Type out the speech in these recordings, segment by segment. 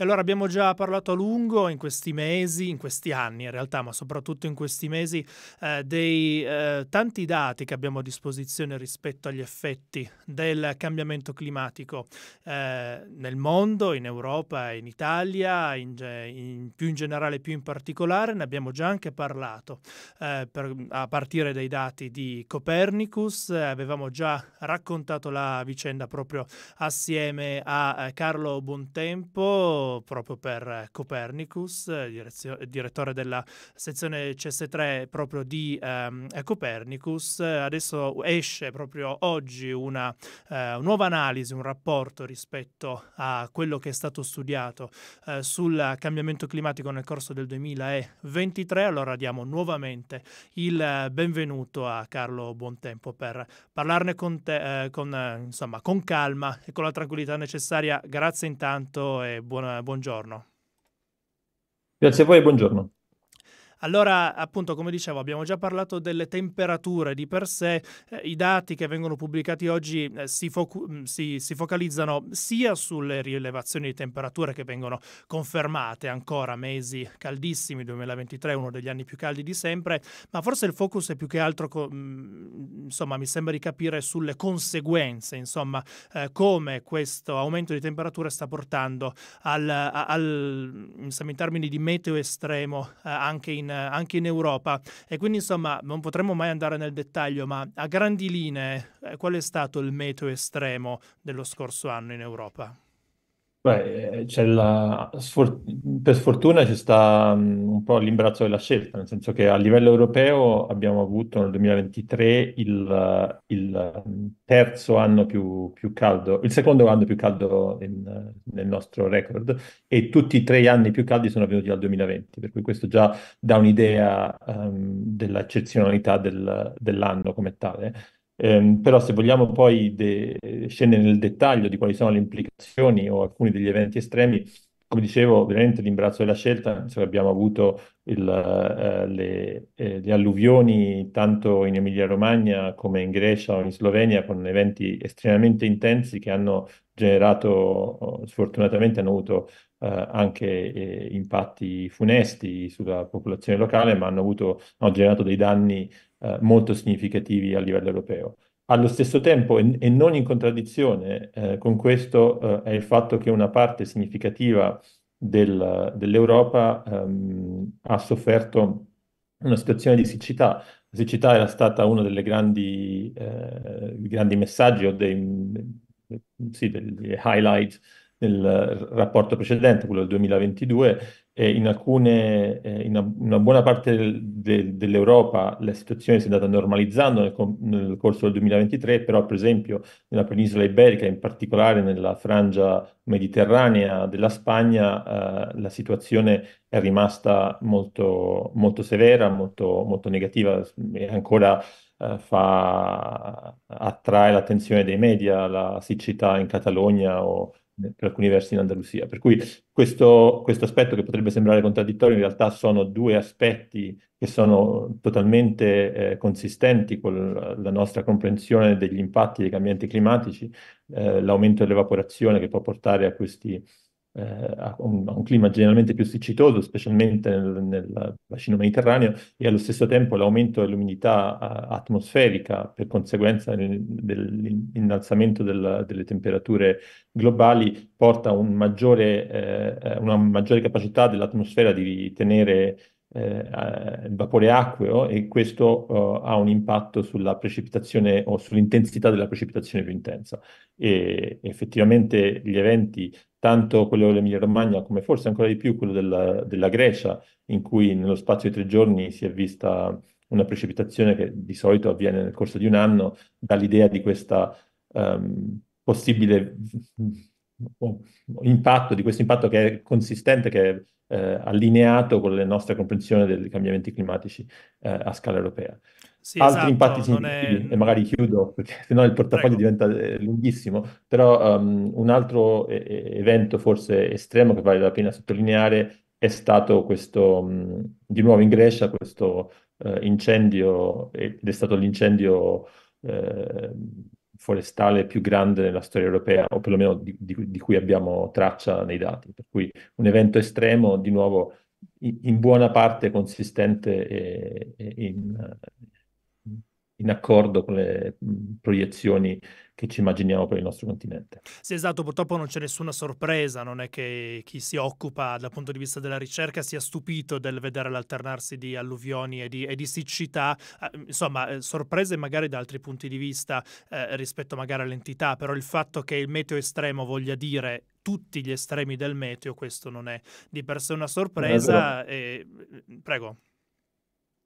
E allora abbiamo già parlato a lungo in questi mesi, in questi anni in realtà, ma soprattutto in questi mesi, eh, dei eh, tanti dati che abbiamo a disposizione rispetto agli effetti del cambiamento climatico eh, nel mondo, in Europa, in Italia, in, in, più in generale, più in particolare. Ne abbiamo già anche parlato eh, per, a partire dai dati di Copernicus. avevamo già raccontato la vicenda proprio assieme a eh, Carlo Bontempo proprio per eh, Copernicus, direzio- direttore della sezione CS3 proprio di ehm, eh, Copernicus. Adesso esce proprio oggi una eh, nuova analisi, un rapporto rispetto a quello che è stato studiato eh, sul cambiamento climatico nel corso del 2023. Allora diamo nuovamente il eh, benvenuto a Carlo Buontempo per parlarne con te, eh, con, insomma, con calma e con la tranquillità necessaria. Grazie intanto e buona, buongiorno. Grazie a voi e buongiorno. Allora, appunto, come dicevo, abbiamo già parlato delle temperature di per sé, eh, i dati che vengono pubblicati oggi eh, si, focu- mm, si, si, focalizzano sia sulle rilevazioni di temperature che vengono confermate ancora mesi caldissimi, 2023 è uno degli anni più caldi di sempre, ma forse il focus è più che altro, co- mm, insomma, mi sembra di capire sulle conseguenze, insomma, eh, come questo aumento di temperature sta portando al, al, in termini di meteo estremo eh, anche in eh, anche in Europa. E quindi insomma non potremo mai andare nel dettaglio, ma a grandi linee eh, qual è stato il meteo estremo dello scorso anno in Europa? Beh, eh, c'è la... sfor- per sfortuna ci sta mm, un po' l'imbarazzo della scelta, nel senso che a livello europeo abbiamo avuto nel 2023 il, il mm, terzo anno più, più, caldo, il secondo anno più caldo in, nel nostro record e tutti i tre anni più caldi sono venuti dal 2020, per cui questo già dà un'idea um, dell'eccezionalità del, dell'anno come tale. Eh, però se vogliamo poi de- scendere nel dettaglio di quali sono le implicazioni o alcuni degli eventi estremi, come dicevo, veramente l'imbarazzo della scelta, cioè abbiamo avuto il, eh, le, eh, le, alluvioni tanto in Emilia-Romagna come in Grecia o in Slovenia con eventi estremamente intensi che hanno generato, sfortunatamente hanno avuto eh, anche eh, impatti funesti sulla popolazione locale, ma hanno, avuto, hanno generato dei danni eh, molto significativi a livello europeo. Allo stesso tempo, e, e non in contraddizione eh, con questo, eh, è il fatto che una parte significativa del, dell'Europa ehm, ha sofferto una situazione di siccità. La siccità era stata uno dei grandi, eh, grandi messaggi o dei sì, degli highlight del eh, rapporto precedente, quello del 2022, e in, alcune, eh, in una buona parte del, de, dell'Europa la situazione si è andata normalizzando nel, nel, corso del 2023, però per esempio nella penisola iberica, in particolare nella frangia mediterranea della Spagna, eh, la situazione è rimasta molto, molto severa, molto, molto negativa, è ancora eh, fa, attrae l'attenzione dei media, la siccità in Catalogna o per alcuni versi in Andalusia. Per cui questo, questo, aspetto che potrebbe sembrare contraddittorio in realtà sono due aspetti che sono totalmente eh, consistenti con la nostra comprensione degli impatti dei cambiamenti climatici, eh, l'aumento dell'evaporazione che può portare a questi eh, a, un, a, un, clima generalmente più siccitoso, specialmente nel, nel, bacino mediterraneo, e allo stesso tempo l'aumento dell'umidità eh, atmosferica per conseguenza eh, dell'innalzamento del, delle temperature globali porta a un maggiore, eh, eh, una maggiore capacità dell'atmosfera di tenere eh, vapore acqueo e questo uh, ha un impatto sulla precipitazione o sull'intensità della precipitazione più intensa. E effettivamente gli eventi, tanto quello dell'Emilia Romagna come forse ancora di più quello della, della, Grecia, in cui nello spazio di tre giorni si è vista una precipitazione che di solito avviene nel corso di un anno, dà l'idea di questa um, possibile impatto, di questo impatto che è consistente, che è eh, allineato con le nostre comprensioni dei cambiamenti climatici eh, a scala europea. Sì, Altri esatto, impatti significativi, è... e magari chiudo perché sennò il portafoglio Prego. diventa eh, lunghissimo, però um, un altro eh, eh, evento forse estremo che vale la pena sottolineare è stato questo, mh, mm, di nuovo in Grecia, questo eh, incendio, ed è stato l'incendio forestale più grande nella storia europea, o perlomeno di, di, di cui abbiamo traccia nei dati. Per cui un evento estremo, di nuovo, in buona parte consistente eh, in, in accordo con le proiezioni che ci immaginiamo per il nostro continente. Sì, esatto, purtroppo non c'è nessuna sorpresa, non è che chi si occupa dal punto di vista della ricerca sia stupito del vedere l'alternarsi di alluvioni e di, e di siccità, eh, insomma, eh, sorprese magari da altri punti di vista eh, rispetto magari all'entità, però il fatto che il meteo estremo voglia dire tutti gli estremi del meteo, questo non è di per sé una sorpresa. E... Prego.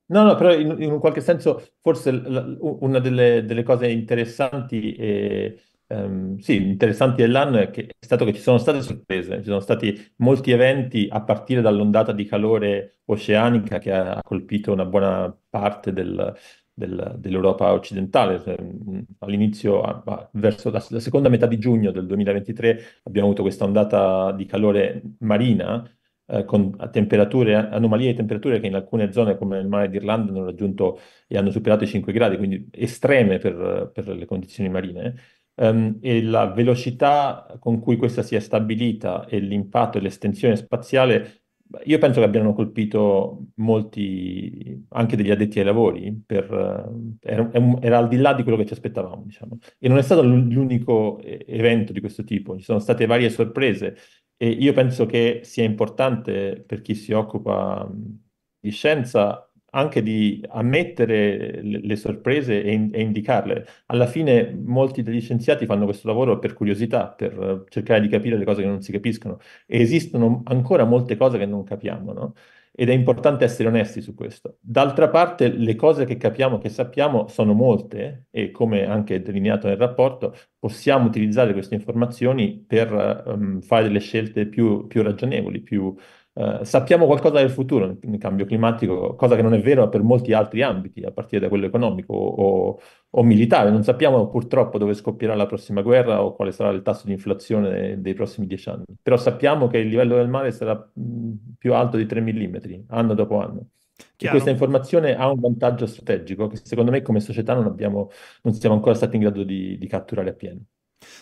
No, no, però in, in un qualche senso forse l- una delle, delle, cose interessanti, e, ehm, sì, interessanti dell'anno è, che, è stato che ci sono state sorprese, ci sono stati molti eventi a partire dall'ondata di calore oceanica che ha, colpito una buona parte del, del, dell'Europa occidentale. Cioè, mm, all'inizio, verso la, la seconda metà di giugno del 2023, abbiamo avuto questa ondata di calore marina eh, con temperature, anomalie di temperature che in alcune zone come il mare d'Irlanda hanno raggiunto e hanno superato i 5 gradi, quindi estreme per, per le condizioni marine. Um, e la velocità con cui questa si è stabilita e l'impatto e l'estensione spaziale, io penso che abbiano colpito molti, anche degli addetti ai lavori, per, eh, era, era, al di là di quello che ci aspettavamo, diciamo. E non è stato l'unico evento di questo tipo, ci sono state varie sorprese, e io penso che sia importante per chi si occupa di scienza anche di ammettere le, sorprese e, in, e, indicarle. Alla fine molti degli scienziati fanno questo lavoro per curiosità, per cercare di capire le cose che non si capiscono e esistono ancora molte cose che non capiamo, no? ed è importante essere onesti su questo. D'altra parte, le cose che capiamo, che sappiamo, sono molte e come anche delineato nel rapporto, possiamo utilizzare queste informazioni per um, fare delle scelte più, più ragionevoli, più, eh, sappiamo qualcosa del futuro nel cambio climatico, cosa che non è vera per molti altri ambiti, a partire da quello economico o, o, militare. Non sappiamo purtroppo dove scoppierà la prossima guerra o quale sarà il tasso di inflazione dei prossimi dieci anni, però sappiamo che il livello del mare sarà più alto di 3 mm anno dopo anno. Questa informazione ha un vantaggio strategico che secondo me come società non, abbiamo, non siamo ancora stati in grado di, di catturare appieno.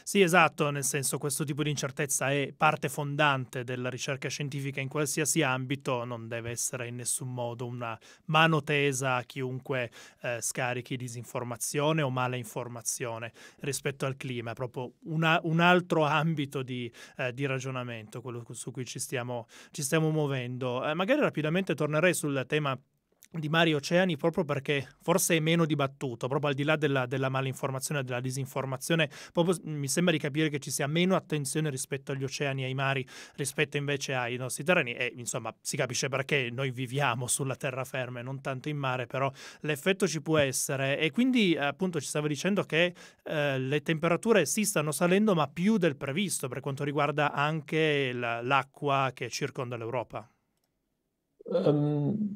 Sì, esatto, nel senso questo tipo di incertezza è parte fondante della ricerca scientifica in qualsiasi ambito, non deve essere in nessun modo una mano tesa a chiunque eh, scarichi disinformazione o mala informazione rispetto al clima, è proprio una, un altro ambito di, eh, di, ragionamento, quello su cui ci stiamo, ci stiamo muovendo. Eh, magari rapidamente tornerei sul tema di mari e Oceani proprio perché forse è meno dibattuto, proprio al di là della, della malinformazione e della disinformazione, proprio mi sembra di capire che ci sia meno attenzione rispetto agli oceani e ai mari rispetto invece ai nostri terreni e insomma si capisce perché noi viviamo sulla terraferma e non tanto in mare, però l'effetto ci può essere e quindi appunto ci stavo dicendo che eh, le temperature si sì, stanno salendo ma più del previsto per quanto riguarda anche l'acqua che circonda l'Europa. Um,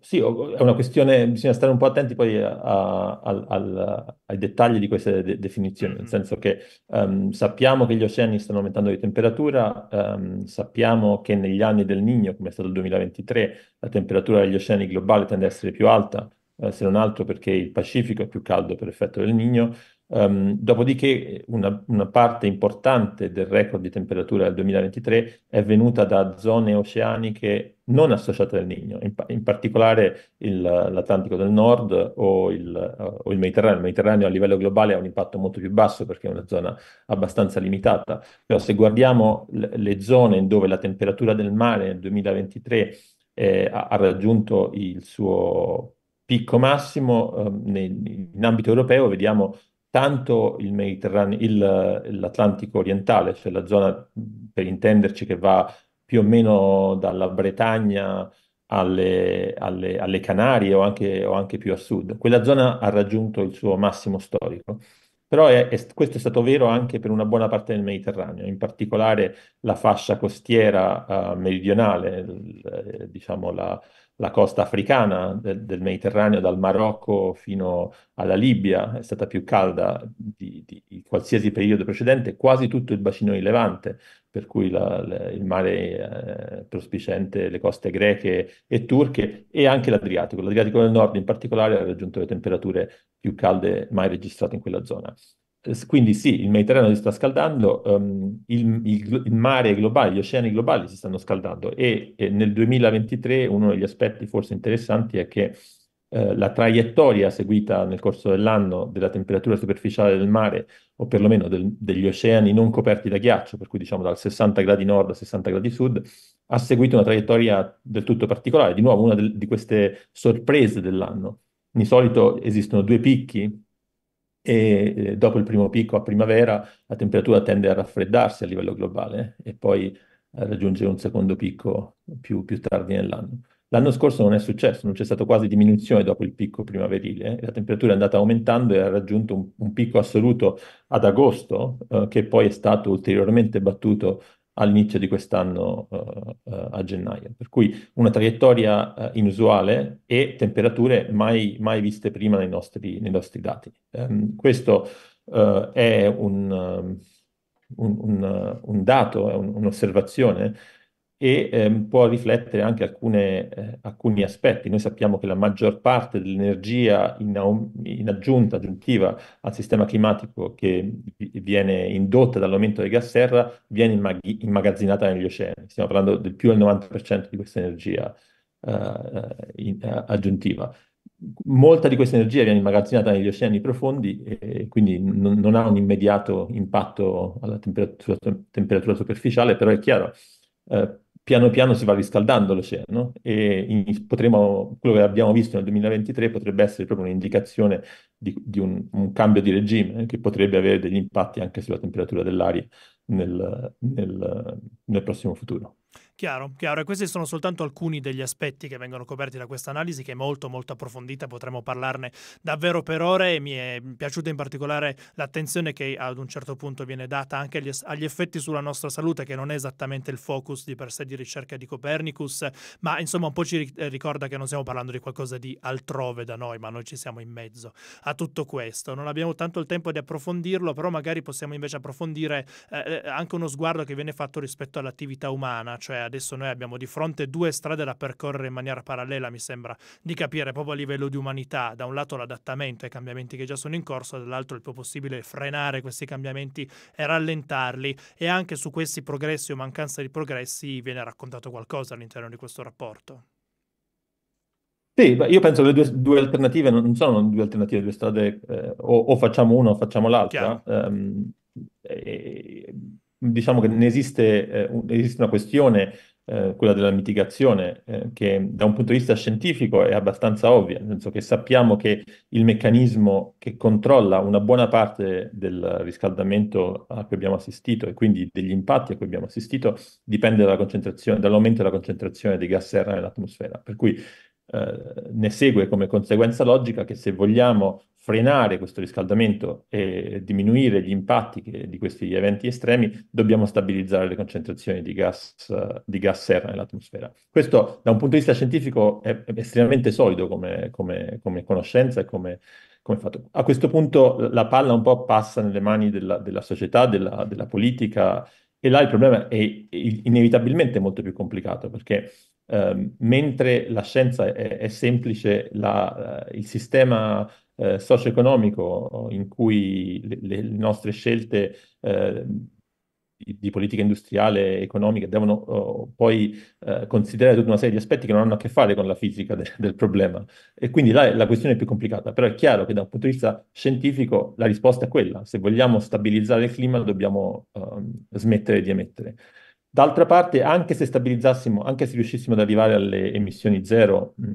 sì, è una questione, bisogna stare un po' attenti poi a, a, a, ai dettagli di queste de- definizioni, nel mm-hmm. senso che um, sappiamo che gli oceani stanno aumentando di temperatura, um, sappiamo che negli anni del Niño, come è stato il 2023, la temperatura degli oceani globali tende ad essere più alta, eh, se non altro perché il Pacifico è più caldo per effetto del Niño, Um, dopodiché una, una, parte importante del record di temperatura del 2023 è venuta da zone oceaniche non associate al Nino, in, in particolare il, l'Atlantico del Nord o il, eh, o il, Mediterraneo. Il Mediterraneo a livello globale ha un impatto molto più basso perché è una zona abbastanza limitata, però se guardiamo le, le zone dove la temperatura del mare nel 2023 eh, ha, ha raggiunto il suo picco massimo, eh, nel, in ambito europeo vediamo tanto il Mediterraneo, il, l'Atlantico orientale, cioè la zona per intenderci che va più o meno dalla Bretagna alle, alle, alle Canarie o anche, o anche, più a sud, quella zona ha raggiunto il suo massimo storico. Però è, è, questo è stato vero anche per una buona parte del Mediterraneo, in particolare la fascia costiera eh, meridionale, l, eh, diciamo la, la costa africana del, del, Mediterraneo, dal Marocco fino alla Libia, è stata più calda di, di, di qualsiasi periodo precedente, quasi tutto il bacino di Levante, per cui la, la, il mare eh, prospiciente, le coste greche e turche e anche l'Adriatico. L'Adriatico del Nord in particolare ha raggiunto le temperature più calde mai registrate in quella zona. Quindi sì, il Mediterraneo si sta scaldando, um, il, il, il, mare globale, gli oceani globali si stanno scaldando e, e nel 2023 uno degli aspetti forse interessanti è che eh, la traiettoria seguita nel corso dell'anno della temperatura superficiale del mare o perlomeno del, degli oceani non coperti da ghiaccio, per cui diciamo dal 60 gradi nord a 60 gradi sud, ha seguito una traiettoria del tutto particolare, di nuovo una del, di queste sorprese dell'anno. Di solito esistono due picchi e eh, dopo il primo picco a primavera la temperatura tende a raffreddarsi a livello globale eh, e poi raggiungere un secondo picco più, più tardi nell'anno. L'anno scorso non è successo, non c'è stata quasi diminuzione dopo il picco primaverile, eh. la temperatura è andata aumentando e ha raggiunto un, un picco assoluto ad agosto, eh, che poi è stato ulteriormente battuto all'inizio di quest'anno eh, eh, a gennaio. Per cui una traiettoria eh, inusuale e temperature mai, mai viste prima nei nostri, nei nostri dati. Ehm, questo è un, ehm, un, un, un dato, è un'osservazione e ehm, può riflettere anche alcune, eh, alcuni aspetti. Noi sappiamo che la maggior parte dell'energia in, in aggiunta, aggiuntiva al sistema climatico che viene indotta dall'aumento dei gas serra viene immag- immagazzinata negli oceani. Stiamo parlando del più del 90% di questa energia eh, in, aggiuntiva. Molta di questa energia viene immagazzinata negli oceani profondi e quindi non, non ha un immediato impatto alla temperatura, temperatura superficiale, però è chiaro, eh, piano piano si va riscaldando l'oceano e in, potremo, quello che abbiamo visto nel 2023 potrebbe essere proprio un'indicazione di, di un, un, cambio di regime eh, che potrebbe avere degli impatti anche sulla temperatura dell'aria nel, nel, nel prossimo futuro. Chiaro, chiaro, e questi sono soltanto alcuni degli aspetti che vengono coperti da questa analisi che è molto molto approfondita, potremmo parlarne davvero per ore e mi è piaciuta in particolare l'attenzione che ad un certo punto viene data anche agli, agli, effetti sulla nostra salute che non è esattamente il focus di per sé di ricerca di Copernicus, ma insomma un po' ci ricorda che non stiamo parlando di qualcosa di altrove da noi, ma noi ci siamo in mezzo a tutto questo. Non abbiamo tanto il tempo di approfondirlo, però magari possiamo invece approfondire eh, eh anche uno sguardo che viene fatto rispetto all'attività umana, cioè adesso noi abbiamo di fronte due strade da percorrere in maniera parallela, mi sembra, di capire proprio a livello di umanità, da un lato l'adattamento ai cambiamenti che già sono in corso, dall'altro il più possibile frenare questi cambiamenti e rallentarli e anche su questi progressi o mancanza di progressi viene raccontato qualcosa all'interno di questo rapporto. Sì, io penso che le due, due, alternative non sono due alternative, due strade, eh, o, o, facciamo una o facciamo l'altra. Um, e, diciamo che ne esiste, eh, un, esiste una questione, eh, quella della mitigazione, eh, che da un punto di vista scientifico è abbastanza ovvia, nel senso che sappiamo che il meccanismo che controlla una buona parte del riscaldamento a cui abbiamo assistito e quindi degli impatti a cui abbiamo assistito dipende dalla dall'aumento della concentrazione dei gas serra nell'atmosfera. Per cui eh, ne segue come conseguenza logica che se vogliamo frenare questo riscaldamento e diminuire gli impatti che, di questi eventi estremi, dobbiamo stabilizzare le concentrazioni di gas, di gas serra nell'atmosfera. Questo da un punto di vista scientifico è, estremamente solido come, come, come conoscenza e come, come, fatto. A questo punto la palla un po' passa nelle mani della, della società, della, della, politica e là il problema è, è inevitabilmente molto più complicato perché Uh, mentre la scienza è, è semplice, la, uh, il sistema eh, socio-economico in cui le, le nostre scelte eh, di, politica industriale e economica devono oh, poi eh, considerare tutta una serie di aspetti che non hanno a che fare con la fisica de, del problema. E quindi là la questione è più complicata, però è chiaro che da un punto di vista scientifico la risposta è quella. Se vogliamo stabilizzare il clima dobbiamo um, smettere di emettere. D'altra parte, anche se stabilizzassimo, anche se riuscissimo ad arrivare alle emissioni zero, mh,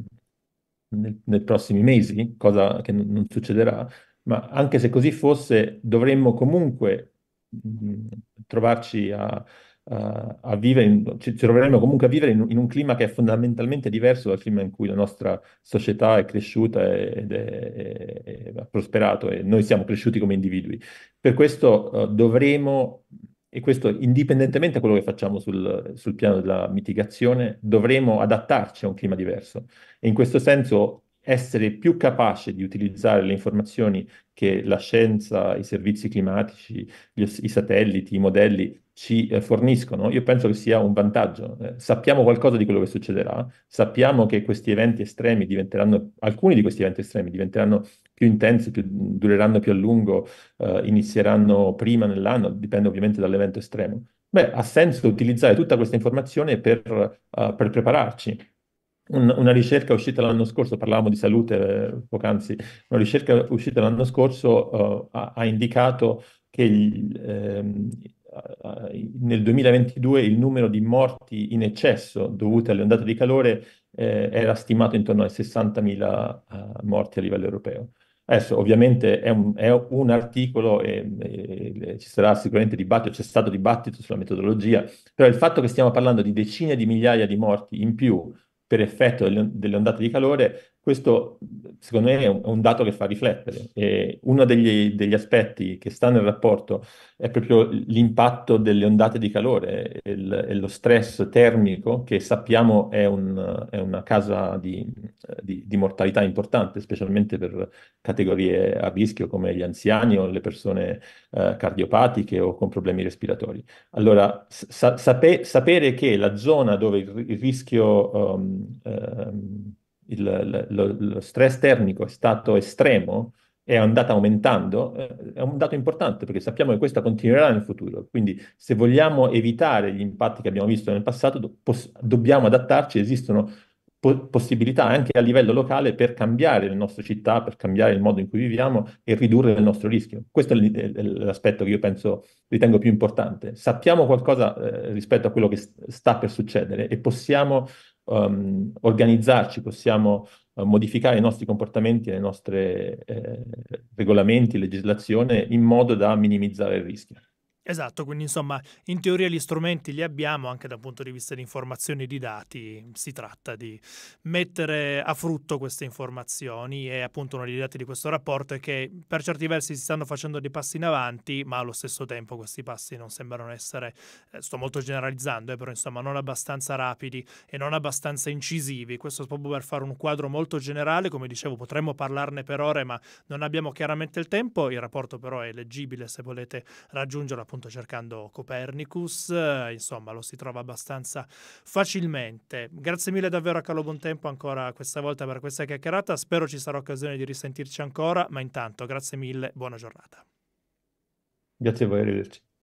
nei prossimi mesi, cosa che n- non succederà, ma anche se così fosse dovremmo comunque mh, mhmm, trovarci a, a, a vivere, in, ci, ci, troveremmo comunque a vivere in, in, un clima che è fondamentalmente diverso dal clima in cui la nostra società è cresciuta ed è, è, è, è prosperato e noi siamo cresciuti come individui. Per questo uh, dovremo e questo indipendentemente da quello che facciamo sul, sul piano della mitigazione, dovremo adattarci a un clima diverso. E in questo senso essere più capaci di utilizzare le informazioni che la scienza, i servizi climatici, gli, i satelliti, i modelli ci eh, forniscono, io penso che sia un vantaggio. Eh, sappiamo qualcosa di quello che succederà, sappiamo che questi eventi estremi diventeranno, alcuni di questi eventi estremi diventeranno più intense, più, dureranno più a lungo, eh, inizieranno prima nell'anno, dipende ovviamente dall'evento estremo. Beh, ha senso utilizzare tutta questa informazione per, uh, per prepararci. Un, una ricerca uscita l'anno scorso, parlavamo di salute eh, poc'anzi, una ricerca uscita l'anno scorso uh, ha, ha, indicato che il, ehm, nel 2022 il numero di morti in eccesso dovute alle ondate di calore eh, era stimato intorno ai 60.000 uh, eh, morti a livello europeo. Adesso ovviamente è un, è un articolo e, e, ci sarà sicuramente dibattito, c'è stato dibattito sulla metodologia, però il fatto che stiamo parlando di decine di migliaia di morti in più per effetto delle, delle ondate di calore questo secondo me è un dato che fa riflettere. E uno degli, degli, aspetti che sta nel rapporto è proprio l'impatto delle ondate di calore e, il, e lo stress termico che sappiamo è, un, è una causa di, di, di, mortalità importante, specialmente per categorie a rischio come gli anziani o le persone eh, cardiopatiche o con problemi respiratori. Allora, sa- sape- sapere che la zona dove il, rischio... Um, um, il, lo, lo stress termico è stato estremo, è andata aumentando, eh, è un dato importante perché sappiamo che questa continuerà nel futuro. Quindi se vogliamo evitare gli impatti che abbiamo visto nel passato, poss- dobbiamo adattarci, esistono po- possibilità anche a livello locale per cambiare le nostre città, per cambiare il modo in cui viviamo e ridurre il nostro rischio. Questo è, l- è l'aspetto che io penso ritengo più importante. Sappiamo qualcosa eh, rispetto a quello che sta per succedere e possiamo um, organizzarci, possiamo uh, modificare i nostri comportamenti, i nostri eh, regolamenti, legislazione in modo da minimizzare il rischio. Esatto, quindi insomma in teoria gli strumenti li abbiamo anche dal punto di vista di informazioni e di dati, si tratta di mettere a frutto queste informazioni e appunto uno dei dati di questo rapporto è che per certi versi si stanno facendo dei passi in avanti, ma allo stesso tempo questi passi non sembrano essere, eh, sto molto generalizzando, eh, però insomma non abbastanza rapidi e non abbastanza incisivi, questo proprio per fare un quadro molto generale, come dicevo potremmo parlarne per ore ma non abbiamo chiaramente il tempo, il rapporto però è leggibile se volete raggiungerlo appunto appunto cercando Copernicus, eh, insomma lo si trova abbastanza facilmente. Grazie mille davvero a Carlo Bontempo ancora questa volta per questa chiacchierata, spero ci sarà occasione di risentirci ancora, ma intanto grazie mille, buona giornata. Grazie a voi, arrivederci.